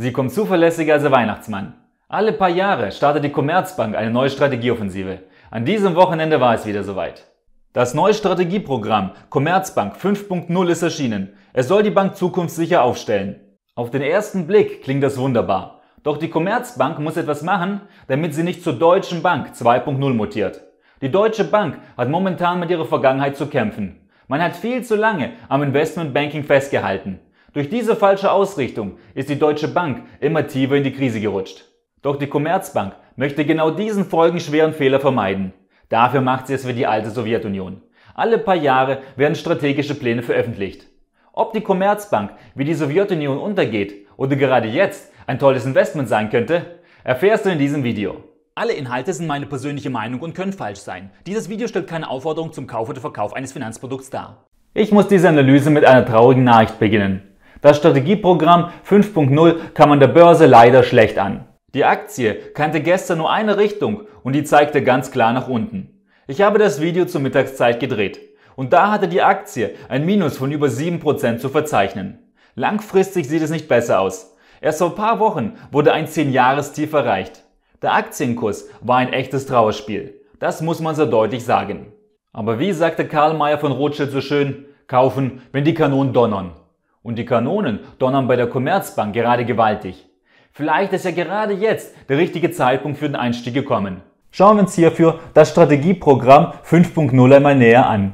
Sie kommt zuverlässiger als der Weihnachtsmann. Alle paar Jahre startet die Commerzbank eine neue Strategieoffensive. An diesem Wochenende war es wieder soweit. Das neue Strategieprogramm Commerzbank 5.0 ist erschienen. Es soll die Bank zukunftssicher aufstellen. Auf den ersten Blick klingt das wunderbar. Doch die Commerzbank muss etwas machen, damit sie nicht zur Deutschen Bank 2.0 mutiert. Die Deutsche Bank hat momentan mit ihrer Vergangenheit zu kämpfen. Man hat viel zu lange am Investmentbanking festgehalten. Durch diese falsche Ausrichtung ist die Deutsche Bank immer tiefer in die Krise gerutscht. Doch die Commerzbank möchte genau diesen folgenschweren Fehler vermeiden. Dafür macht sie es wie die alte Sowjetunion. Alle paar Jahre werden strategische Pläne veröffentlicht. Ob die Commerzbank wie die Sowjetunion untergeht oder gerade jetzt ein tolles Investment sein könnte, erfährst du in diesem Video. Alle Inhalte sind meine persönliche Meinung und können falsch sein. Dieses Video stellt keine Aufforderung zum Kauf oder Verkauf eines Finanzprodukts dar. Ich muss diese Analyse mit einer traurigen Nachricht beginnen. Das Strategieprogramm 5.0 kam an der Börse leider schlecht an. Die Aktie kannte gestern nur eine Richtung und die zeigte ganz klar nach unten. Ich habe das Video zur Mittagszeit gedreht und da hatte die Aktie ein Minus von über 7% zu verzeichnen. Langfristig sieht es nicht besser aus. Erst vor ein paar Wochen wurde ein 10-Jahres-Tief erreicht. Der Aktienkurs war ein echtes Trauerspiel. Das muss man so deutlich sagen. Aber wie sagte Karl Mayer von Rothschild so schön, kaufen, wenn die Kanonen donnern. Und die Kanonen donnern bei der Commerzbank gerade gewaltig. Vielleicht ist ja gerade jetzt der richtige Zeitpunkt für den Einstieg gekommen. Schauen wir uns hierfür das Strategieprogramm 5.0 einmal näher an.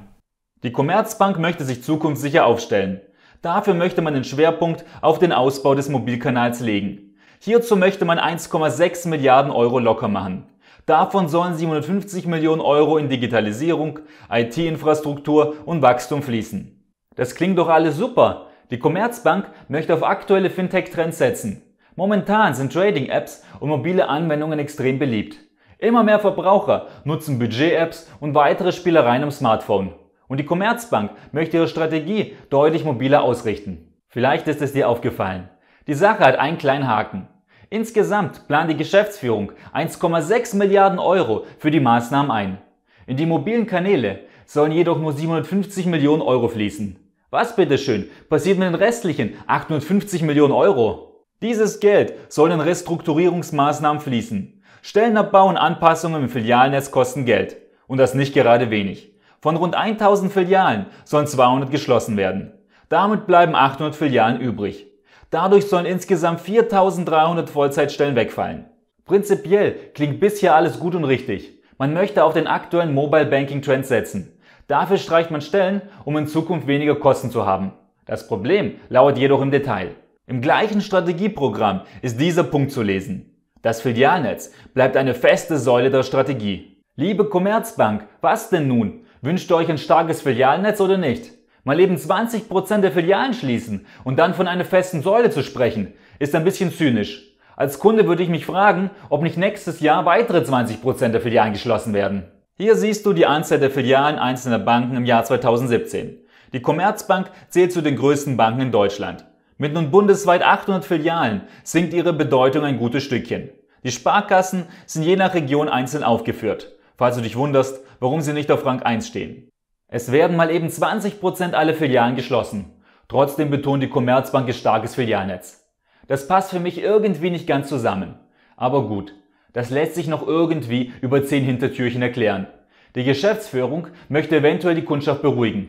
Die Commerzbank möchte sich zukunftssicher aufstellen. Dafür möchte man den Schwerpunkt auf den Ausbau des Mobilkanals legen. Hierzu möchte man 1,6 Milliarden Euro locker machen. Davon sollen 750 Millionen Euro in Digitalisierung, IT-Infrastruktur und Wachstum fließen. Das klingt doch alles super. Die Commerzbank möchte auf aktuelle Fintech-Trends setzen. Momentan sind Trading-Apps und mobile Anwendungen extrem beliebt. Immer mehr Verbraucher nutzen Budget-Apps und weitere Spielereien am Smartphone. Und die Commerzbank möchte ihre Strategie deutlich mobiler ausrichten. Vielleicht ist es dir aufgefallen. Die Sache hat einen kleinen Haken. Insgesamt plant die Geschäftsführung 1,6 Milliarden Euro für die Maßnahmen ein. In die mobilen Kanäle sollen jedoch nur 750 Millionen Euro fließen. Was bitteschön passiert mit den restlichen 850 Millionen Euro? Dieses Geld soll in Restrukturierungsmaßnahmen fließen. Stellenabbau und Anpassungen im Filialnetz kosten Geld. Und das nicht gerade wenig. Von rund 1000 Filialen sollen 200 geschlossen werden. Damit bleiben 800 Filialen übrig. Dadurch sollen insgesamt 4300 Vollzeitstellen wegfallen. Prinzipiell klingt bisher alles gut und richtig. Man möchte auf den aktuellen Mobile Banking Trend setzen. Dafür streicht man Stellen, um in Zukunft weniger Kosten zu haben. Das Problem lauert jedoch im Detail. Im gleichen Strategieprogramm ist dieser Punkt zu lesen. Das Filialnetz bleibt eine feste Säule der Strategie. Liebe Commerzbank, was denn nun? Wünscht ihr euch ein starkes Filialnetz oder nicht? Mal eben 20% der Filialen schließen und dann von einer festen Säule zu sprechen, ist ein bisschen zynisch. Als Kunde würde ich mich fragen, ob nicht nächstes Jahr weitere 20% der Filialen geschlossen werden. Hier siehst du die Anzahl der Filialen einzelner Banken im Jahr 2017. Die Commerzbank zählt zu den größten Banken in Deutschland. Mit nun bundesweit 800 Filialen sinkt ihre Bedeutung ein gutes Stückchen. Die Sparkassen sind je nach Region einzeln aufgeführt, falls du dich wunderst, warum sie nicht auf Rang 1 stehen. Es werden mal eben 20% aller Filialen geschlossen. Trotzdem betont die Commerzbank ihr starkes Filialnetz. Das passt für mich irgendwie nicht ganz zusammen. Aber gut, das lässt sich noch irgendwie über zehn Hintertürchen erklären. Die Geschäftsführung möchte eventuell die Kundschaft beruhigen.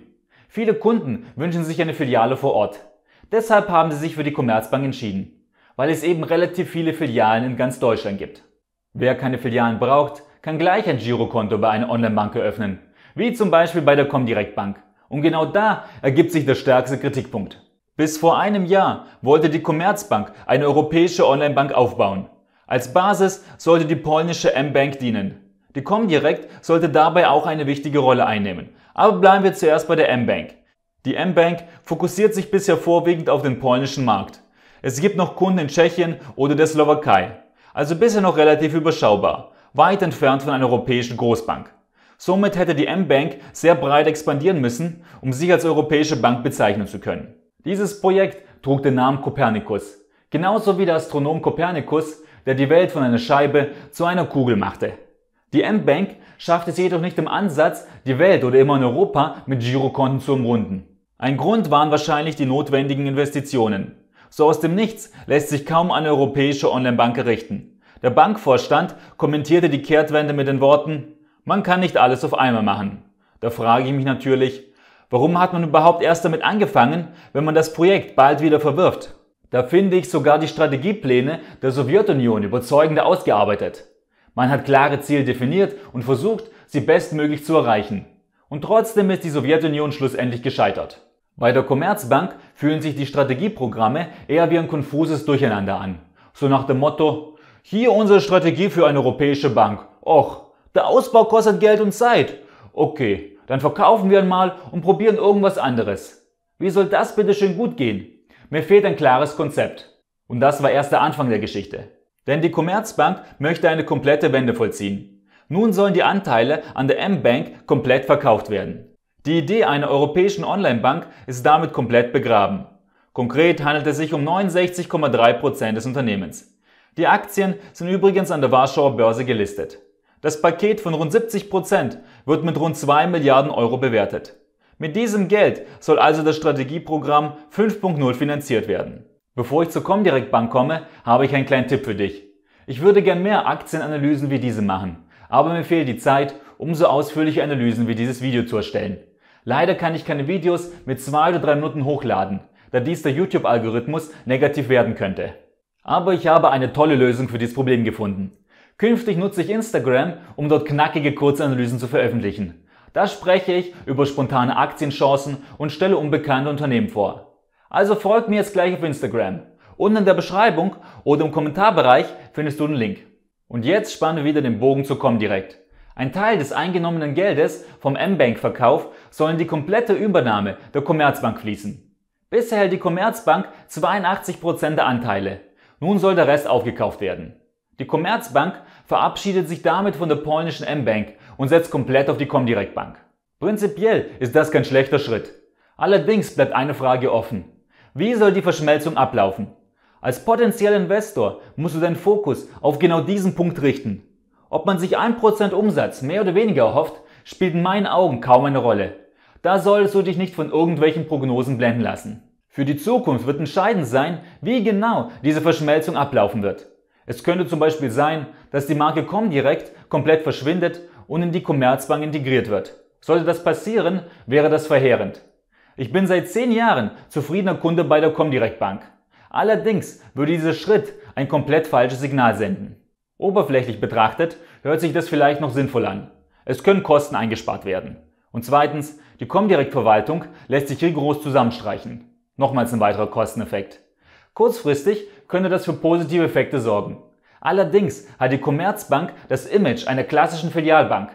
Viele Kunden wünschen sich eine Filiale vor Ort. Deshalb haben sie sich für die Commerzbank entschieden, weil es eben relativ viele Filialen in ganz Deutschland gibt. Wer keine Filialen braucht, kann gleich ein Girokonto bei einer Onlinebank eröffnen, wie zum Beispiel bei der Comdirect Bank. Und genau da ergibt sich der stärkste Kritikpunkt. Bis vor einem Jahr wollte die Commerzbank eine europäische Onlinebank aufbauen. Als Basis sollte die polnische M-Bank dienen. Die Comdirect sollte dabei auch eine wichtige Rolle einnehmen. Aber bleiben wir zuerst bei der M-Bank. Die M-Bank fokussiert sich bisher vorwiegend auf den polnischen Markt. Es gibt noch Kunden in Tschechien oder der Slowakei. Also bisher noch relativ überschaubar, weit entfernt von einer europäischen Großbank. Somit hätte die M-Bank sehr breit expandieren müssen, um sich als europäische Bank bezeichnen zu können. Dieses Projekt trug den Namen Copernicus. Genauso wie der Astronom Copernicus der die Welt von einer Scheibe zu einer Kugel machte. Die M-Bank schafft es jedoch nicht im Ansatz, die Welt oder immer in Europa mit Girokonten zu umrunden. Ein Grund waren wahrscheinlich die notwendigen Investitionen. So aus dem Nichts lässt sich kaum eine europäische Online-Bank errichten. Der Bankvorstand kommentierte die Kehrtwende mit den Worten, man kann nicht alles auf einmal machen. Da frage ich mich natürlich, warum hat man überhaupt erst damit angefangen, wenn man das Projekt bald wieder verwirft? Da finde ich sogar die Strategiepläne der Sowjetunion überzeugender ausgearbeitet. Man hat klare Ziele definiert und versucht, sie bestmöglich zu erreichen. Und trotzdem ist die Sowjetunion schlussendlich gescheitert. Bei der Commerzbank fühlen sich die Strategieprogramme eher wie ein konfuses Durcheinander an. So nach dem Motto, hier unsere Strategie für eine europäische Bank. Och, der Ausbau kostet Geld und Zeit. Okay, dann verkaufen wir einmal und probieren irgendwas anderes. Wie soll das bitte schön gut gehen? Mir fehlt ein klares Konzept. Und das war erst der Anfang der Geschichte. Denn die Commerzbank möchte eine komplette Wende vollziehen. Nun sollen die Anteile an der M-Bank komplett verkauft werden. Die Idee einer europäischen Online-Bank ist damit komplett begraben. Konkret handelt es sich um 69,3% Prozent des Unternehmens. Die Aktien sind übrigens an der Warschauer Börse gelistet. Das Paket von rund 70% Prozent wird mit rund 2 Milliarden Euro bewertet. Mit diesem Geld soll also das Strategieprogramm 5.0 finanziert werden. Bevor ich zur Comdirect Bank komme, habe ich einen kleinen Tipp für dich. Ich würde gern mehr Aktienanalysen wie diese machen, aber mir fehlt die Zeit, um so ausführliche Analysen wie dieses Video zu erstellen. Leider kann ich keine Videos mit zwei oder drei Minuten hochladen, da dies der YouTube-Algorithmus negativ werden könnte. Aber ich habe eine tolle Lösung für dieses Problem gefunden. Künftig nutze ich Instagram, um dort knackige Kurzanalysen zu veröffentlichen. Da spreche ich über spontane Aktienchancen und stelle unbekannte Unternehmen vor. Also folgt mir jetzt gleich auf Instagram. Unten in der Beschreibung oder im Kommentarbereich findest du den Link. Und jetzt spannen wir wieder den Bogen zu kommen direkt. Ein Teil des eingenommenen Geldes vom M-Bank-Verkauf soll in die komplette Übernahme der Commerzbank fließen. Bisher hält die Commerzbank 82% der Anteile. Nun soll der Rest aufgekauft werden. Die Commerzbank verabschiedet sich damit von der polnischen M-Bank und setzt komplett auf die Comdirect Bank. Prinzipiell ist das kein schlechter Schritt. Allerdings bleibt eine Frage offen. Wie soll die Verschmelzung ablaufen? Als potenzieller Investor musst du deinen Fokus auf genau diesen Punkt richten. Ob man sich 1% Umsatz mehr oder weniger erhofft, spielt in meinen Augen kaum eine Rolle. Da solltest du dich nicht von irgendwelchen Prognosen blenden lassen. Für die Zukunft wird entscheidend sein, wie genau diese Verschmelzung ablaufen wird. Es könnte zum Beispiel sein, dass die Marke Comdirect komplett verschwindet und in die Commerzbank integriert wird. Sollte das passieren, wäre das verheerend. Ich bin seit zehn Jahren zufriedener Kunde bei der Comdirect Bank. Allerdings würde dieser Schritt ein komplett falsches Signal senden. Oberflächlich betrachtet hört sich das vielleicht noch sinnvoll an. Es können Kosten eingespart werden. Und zweitens, die Comdirect-Verwaltung lässt sich rigoros zusammenstreichen. Nochmals ein weiterer Kosteneffekt. Kurzfristig könnte das für positive Effekte sorgen. Allerdings hat die Commerzbank das Image einer klassischen Filialbank.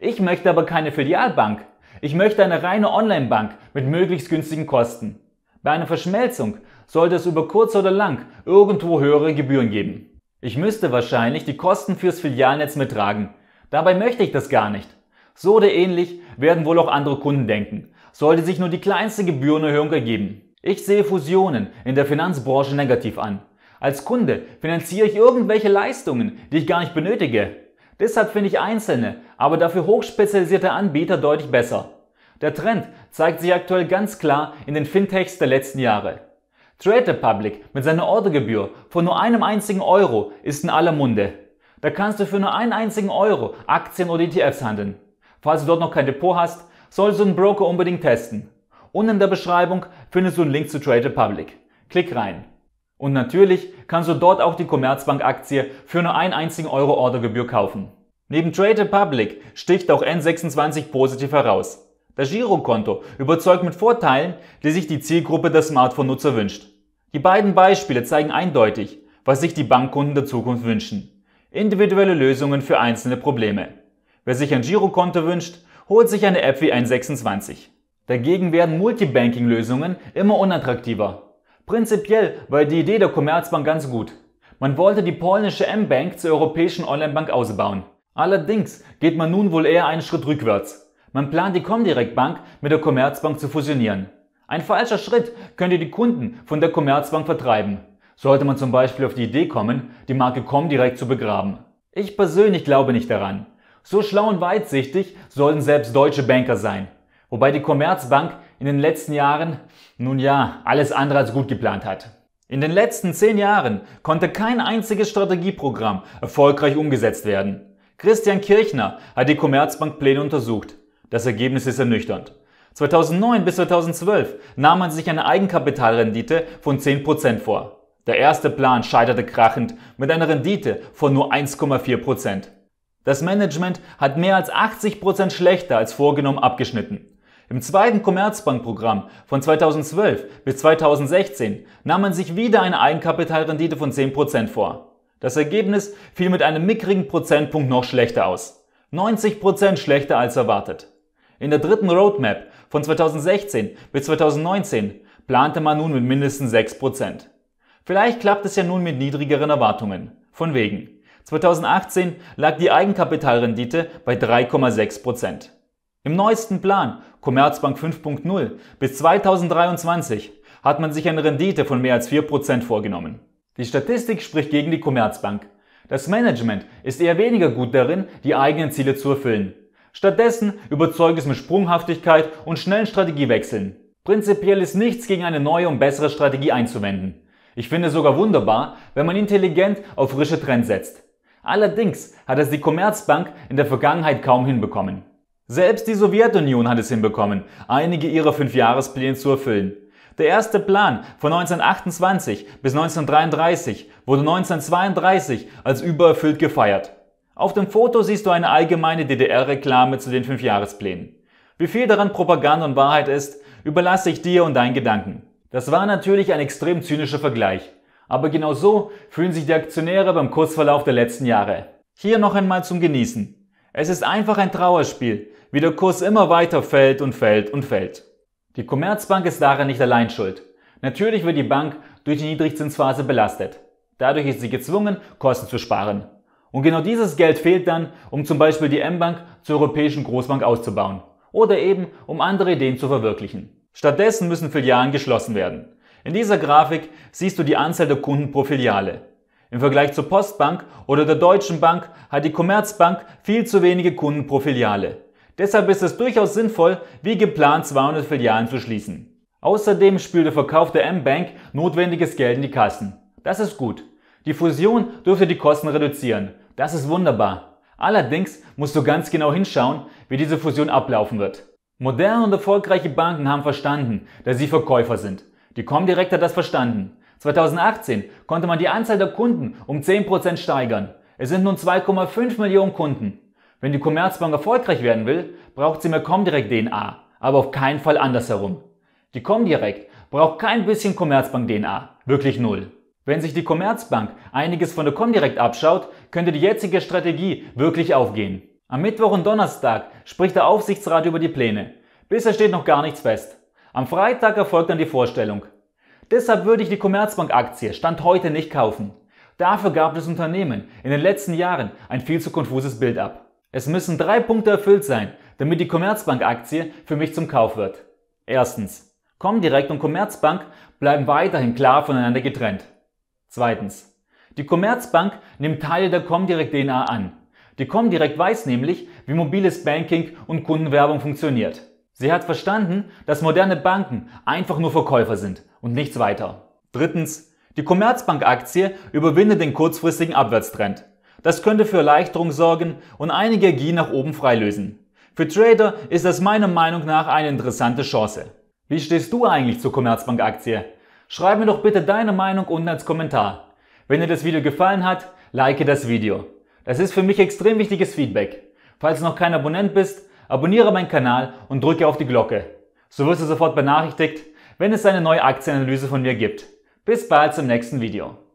Ich möchte aber keine Filialbank. Ich möchte eine reine Online-Bank mit möglichst günstigen Kosten. Bei einer Verschmelzung sollte es über kurz oder lang irgendwo höhere Gebühren geben. Ich müsste wahrscheinlich die Kosten fürs Filialnetz mittragen. Dabei möchte ich das gar nicht. So oder ähnlich werden wohl auch andere Kunden denken. Sollte sich nur die kleinste Gebührenerhöhung ergeben. Ich sehe Fusionen in der Finanzbranche negativ an. Als Kunde finanziere ich irgendwelche Leistungen, die ich gar nicht benötige. Deshalb finde ich einzelne, aber dafür hochspezialisierte Anbieter deutlich besser. Der Trend zeigt sich aktuell ganz klar in den Fintechs der letzten Jahre. Trade Republic mit seiner Ordergebühr von nur einem einzigen Euro ist in aller Munde. Da kannst du für nur einen einzigen Euro Aktien oder ETFs handeln. Falls du dort noch kein Depot hast, solltest du einen Broker unbedingt testen. Unten in der Beschreibung findest du einen Link zu Trade Republic. Klick rein. Und natürlich kannst du dort auch die Commerzbank-Aktie für nur einen einzigen Euro Ordergebühr kaufen. Neben Trade Republic sticht auch N26 positiv heraus. Das Girokonto überzeugt mit Vorteilen, die sich die Zielgruppe der Smartphone-Nutzer wünscht. Die beiden Beispiele zeigen eindeutig, was sich die Bankkunden der Zukunft wünschen. Individuelle Lösungen für einzelne Probleme. Wer sich ein Girokonto wünscht, holt sich eine App wie N26. Dagegen werden Multibanking-Lösungen immer unattraktiver Prinzipiell war die Idee der Commerzbank ganz gut. Man wollte die polnische M-Bank zur europäischen Online-Bank ausbauen. Allerdings geht man nun wohl eher einen Schritt rückwärts. Man plant die Comdirect Bank mit der Commerzbank zu fusionieren. Ein falscher Schritt könnte die Kunden von der Commerzbank vertreiben. Sollte man zum Beispiel auf die Idee kommen, die Marke Comdirect zu begraben. Ich persönlich glaube nicht daran. So schlau und weitsichtig sollten selbst deutsche Banker sein. Wobei die Commerzbank in den letzten Jahren, nun ja, alles andere als gut geplant hat. In den letzten zehn Jahren konnte kein einziges Strategieprogramm erfolgreich umgesetzt werden. Christian Kirchner hat die Commerzbank-Pläne untersucht. Das Ergebnis ist ernüchternd. 2009 bis 2012 nahm man sich eine Eigenkapitalrendite von 10% vor. Der erste Plan scheiterte krachend mit einer Rendite von nur 1,4%. Das Management hat mehr als 80% schlechter als vorgenommen abgeschnitten. Im zweiten Commerzbankprogramm von 2012 bis 2016 nahm man sich wieder eine Eigenkapitalrendite von 10% vor. Das Ergebnis fiel mit einem mickrigen Prozentpunkt noch schlechter aus. 90% schlechter als erwartet. In der dritten Roadmap von 2016 bis 2019 plante man nun mit mindestens 6%. Vielleicht klappt es ja nun mit niedrigeren Erwartungen. Von wegen. 2018 lag die Eigenkapitalrendite bei 3,6 im neuesten Plan, Commerzbank 5.0, bis 2023 hat man sich eine Rendite von mehr als 4% vorgenommen. Die Statistik spricht gegen die Commerzbank. Das Management ist eher weniger gut darin, die eigenen Ziele zu erfüllen. Stattdessen überzeugt es mit Sprunghaftigkeit und schnellen Strategiewechseln. Prinzipiell ist nichts gegen eine neue und bessere Strategie einzuwenden. Ich finde es sogar wunderbar, wenn man intelligent auf frische Trends setzt. Allerdings hat es die Commerzbank in der Vergangenheit kaum hinbekommen. Selbst die Sowjetunion hat es hinbekommen, einige ihrer Jahrespläne zu erfüllen. Der erste Plan von 1928 bis 1933 wurde 1932 als übererfüllt gefeiert. Auf dem Foto siehst du eine allgemeine DDR-Reklame zu den Jahresplänen. Wie viel daran Propaganda und Wahrheit ist, überlasse ich dir und deinen Gedanken. Das war natürlich ein extrem zynischer Vergleich. Aber genau so fühlen sich die Aktionäre beim Kurzverlauf der letzten Jahre. Hier noch einmal zum Genießen. Es ist einfach ein Trauerspiel, wie der Kurs immer weiter fällt und fällt und fällt. Die Commerzbank ist daran nicht allein schuld. Natürlich wird die Bank durch die Niedrigzinsphase belastet. Dadurch ist sie gezwungen, Kosten zu sparen. Und genau dieses Geld fehlt dann, um zum Beispiel die M-Bank zur europäischen Großbank auszubauen oder eben um andere Ideen zu verwirklichen. Stattdessen müssen Filialen geschlossen werden. In dieser Grafik siehst du die Anzahl der Kunden pro Filiale. Im Vergleich zur Postbank oder der Deutschen Bank hat die Commerzbank viel zu wenige Kunden pro Filiale. Deshalb ist es durchaus sinnvoll, wie geplant 200 Filialen zu schließen. Außerdem spült der Verkauf der M-Bank notwendiges Geld in die Kassen. Das ist gut. Die Fusion dürfte die Kosten reduzieren. Das ist wunderbar. Allerdings musst du ganz genau hinschauen, wie diese Fusion ablaufen wird. Moderne und erfolgreiche Banken haben verstanden, dass sie Verkäufer sind. Die Comdirect hat das verstanden. 2018 konnte man die Anzahl der Kunden um 10% steigern. Es sind nun 2,5 Millionen Kunden. Wenn die Commerzbank erfolgreich werden will, braucht sie mehr Comdirect-DNA, aber auf keinen Fall andersherum. Die Comdirect braucht kein bisschen Commerzbank-DNA, wirklich null. Wenn sich die Commerzbank einiges von der Comdirect abschaut, könnte die jetzige Strategie wirklich aufgehen. Am Mittwoch und Donnerstag spricht der Aufsichtsrat über die Pläne. Bisher steht noch gar nichts fest. Am Freitag erfolgt dann die Vorstellung. Deshalb würde ich die Commerzbank-Aktie Stand heute nicht kaufen. Dafür gab das Unternehmen in den letzten Jahren ein viel zu konfuses Bild ab. Es müssen drei Punkte erfüllt sein, damit die Commerzbank-Aktie für mich zum Kauf wird. Erstens, Comdirect und Commerzbank bleiben weiterhin klar voneinander getrennt. Zweitens, die Commerzbank nimmt Teile der Comdirect DNA an. Die Comdirect weiß nämlich, wie mobiles Banking und Kundenwerbung funktioniert. Sie hat verstanden, dass moderne Banken einfach nur Verkäufer sind und nichts weiter. Drittens, die Commerzbank-Aktie überwindet den kurzfristigen Abwärtstrend. Das könnte für Erleichterung sorgen und einige Gie nach oben freilösen. Für Trader ist das meiner Meinung nach eine interessante Chance. Wie stehst du eigentlich zur Commerzbank Aktie? Schreib mir doch bitte deine Meinung unten als Kommentar. Wenn dir das Video gefallen hat, like das Video. Das ist für mich extrem wichtiges Feedback. Falls du noch kein Abonnent bist, abonniere meinen Kanal und drücke auf die Glocke. So wirst du sofort benachrichtigt, wenn es eine neue Aktienanalyse von mir gibt. Bis bald zum nächsten Video.